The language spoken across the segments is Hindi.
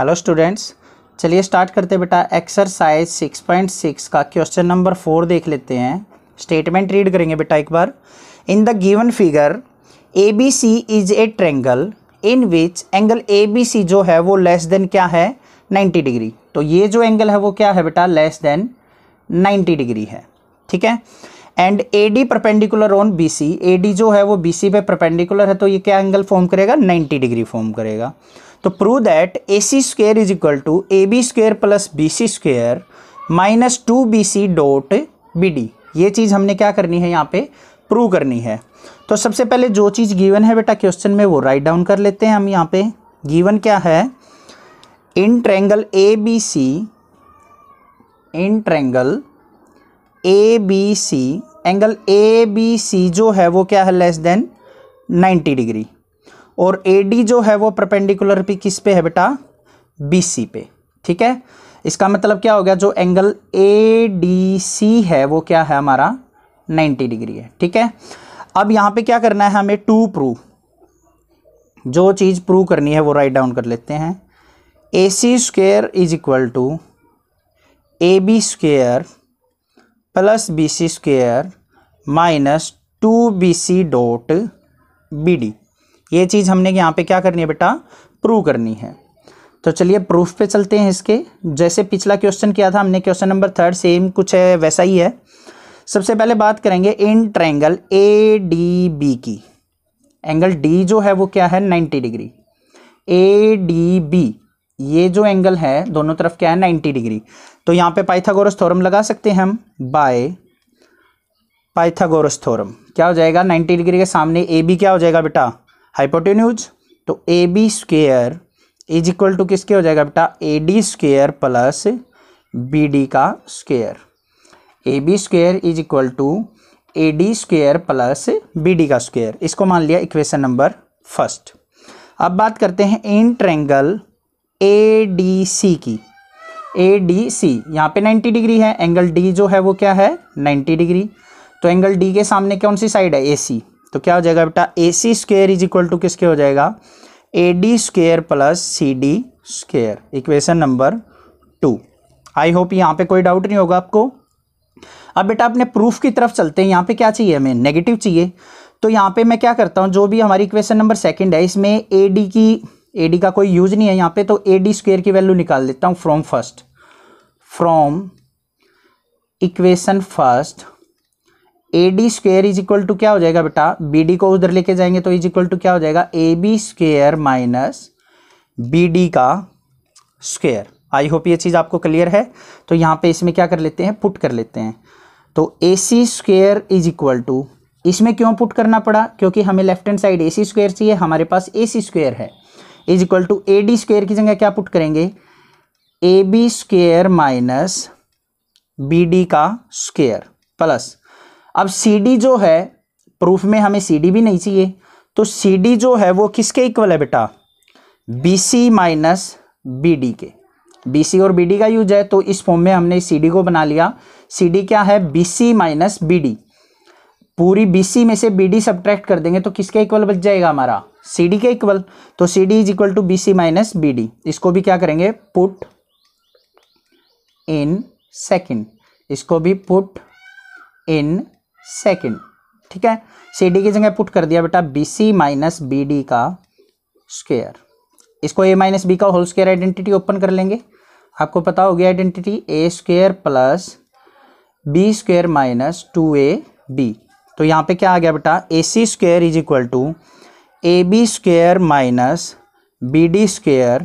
हेलो स्टूडेंट्स चलिए स्टार्ट करते बेटा एक्सरसाइज 6.6 का क्वेश्चन नंबर फोर देख लेते हैं स्टेटमेंट रीड करेंगे बेटा एक बार in the given figure A B C is a triangle in which angle A B C जो है वो लेस देन क्या है 90 डिग्री तो ये जो एंगल है वो क्या है बेटा लेस देन 90 डिग्री है ठीक है and A D perpendicular on B C A D जो है वो बी सी पे परपेंडिकुलर है तो ये क्या एंगल फॉर्म करेगा 90 डिग्री फॉर्म करेगा तो prove that A C square is equal to A B square plus B C square minus two B C dot B D ये चीज़ हमने क्या करनी है यहाँ पे प्रूव करनी है तो सबसे पहले जो चीज़ गिवन है बेटा क्वेश्चन में वो राइट डाउन कर लेते हैं हम यहाँ पे गिवन क्या है in triangle A B C in triangle A B C angle A B C जो है वो क्या है लेस देन 90 डिग्री और ए जो है वो परपेंडिकुलर भी किस पे है बेटा बी पे ठीक है इसका मतलब क्या हो गया जो एंगल ए डी सी है वो क्या है हमारा 90 डिग्री है ठीक है अब यहाँ पे क्या करना है हमें टू प्रूव जो चीज़ प्रूव करनी है वो राइट डाउन कर लेते हैं A C square is equal to A B square plus B C square minus two B C dot B D ये चीज़ हमने यहाँ पे क्या करनी है बेटा प्रूव करनी है तो चलिए प्रूफ पे चलते हैं इसके जैसे पिछला क्वेश्चन किया था हमने क्वेश्चन नंबर थर्ड सेम कुछ है वैसा ही है सबसे पहले बात करेंगे in triangle A D B की एंगल डी जो है वो क्या है ninety degree A D B ये जो एंगल है दोनों तरफ क्या है नाइन्टी डिग्री तो यहाँ पे पाइथागोरस थ्योरम लगा सकते हैं हम बाय पाइथागोरस थ्योरम क्या हो जाएगा नाइन्टी डिग्री के सामने ए बी क्या हो जाएगा बेटा हाइपोटेन्यूज तो A B square is equal to किसके हो जाएगा बेटा A D square plus B D का square A B square is equal to A D square plus B D का स्क्वेयर इसको मान लिया इक्वेशन नंबर फर्स्ट अब बात करते हैं इन ट्रेंगल ए डी सी की ए डी सी यहाँ पे 90 डिग्री है एंगल डी जो है वो क्या है 90 डिग्री तो एंगल डी के सामने कौन सी साइड है ए सी तो क्या हो जाएगा बेटा A C square is equal to किसके हो जाएगा A D square plus C D square equation number two I hope यहाँ पे कोई डाउट नहीं होगा आपको अब बेटा अपने प्रूफ की तरफ चलते हैं यहाँ पे क्या चाहिए हमें नेगेटिव चाहिए तो यहाँ पे मैं क्या करता हूँ जो भी हमारी इक्वेशन नंबर सेकंड है इसमें ए डी की ए डी का कोई यूज नहीं है यहाँ पे तो ए डी स्क्वेयर की वैल्यू निकाल देता हूँ from first from equation first A D square is equal to क्या हो जाएगा बेटा बी डी को उधर लेके जाएंगे तो इज इक्वल टू क्या हो जाएगा A B square minus B D का स्क्वेयर आई होप ये चीज़ आपको क्लियर है तो यहाँ पे इसमें क्या कर लेते हैं पुट कर लेते हैं तो A C square is equal to इसमें क्यों पुट करना पड़ा क्योंकि हमें left hand side A C square चाहिए हमारे पास ए सी स्क्वेयर है is equal to A D square की जगह क्या पुट करेंगे A B square minus B D का स्क्वेयर प्लस अब सी जो है प्रूफ में हमें सी भी नहीं चाहिए तो सी जो है वो किसके इक्वल है बेटा B C minus B D के बी सी और बी डी का यूज है तो इस फॉर्म में हमने सी डी को बना लिया सी डी क्या है B C minus B D पूरी बी सी में से बी डी सब्ट्रैक्ट कर देंगे तो किसके इक्वल बच जाएगा हमारा सी डी के इक्वल तो C D is equal to B C minus B D इसको भी क्या करेंगे पुट इन सेकेंड इसको भी पुट इन सेकेंड ठीक है सी डी की जगह पुट कर दिया बेटा B C minus B D का स्क्वेयर इसको ए माइनस बी का होल स्क्वेयर आइडेंटिटी ओपन कर लेंगे आपको पता होगी identity A square plus B square minus two A B तो यहाँ पे क्या आ गया बेटा A C square is equal to A B square minus B D square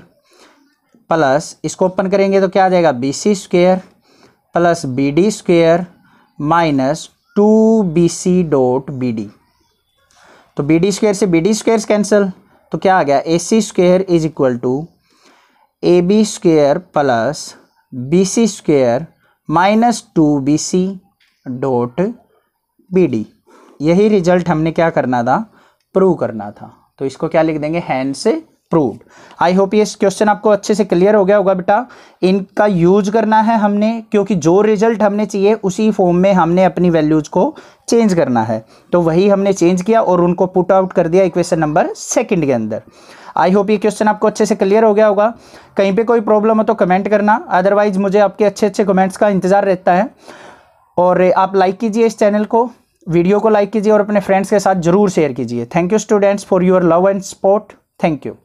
plus इसको ओपन करेंगे तो क्या आ जाएगा B C square plus B D square minus two B C dot B D तो बी डी स्क्वेयर से बी डी स्क्वेयर कैंसिल तो क्या आ गया A C square is equal to A B square plus B C square minus two B C dot B D यही रिजल्ट हमने क्या करना था प्रूव करना था तो इसको क्या लिख देंगे हैंड से प्रूव्ड आई होप ये क्वेश्चन आपको अच्छे से क्लियर हो गया होगा बेटा इनका यूज करना है हमने क्योंकि जो रिजल्ट हमने चाहिए उसी फॉर्म में हमने अपनी वैल्यूज़ को चेंज करना है तो वही हमने चेंज किया और उनको पुट आउट कर दिया इक्वेशन नंबर सेकंड के अंदर आई होप ये क्वेश्चन आपको अच्छे से क्लियर हो गया होगा कहीं पे कोई प्रॉब्लम हो तो कमेंट करना अदरवाइज मुझे आपके अच्छे अच्छे कमेंट्स का इंतज़ार रहता है और आप लाइक कीजिए इस चैनल को वीडियो को लाइक कीजिए और अपने फ्रेंड्स के साथ जरूर शेयर कीजिए thank you students for your love and support thank you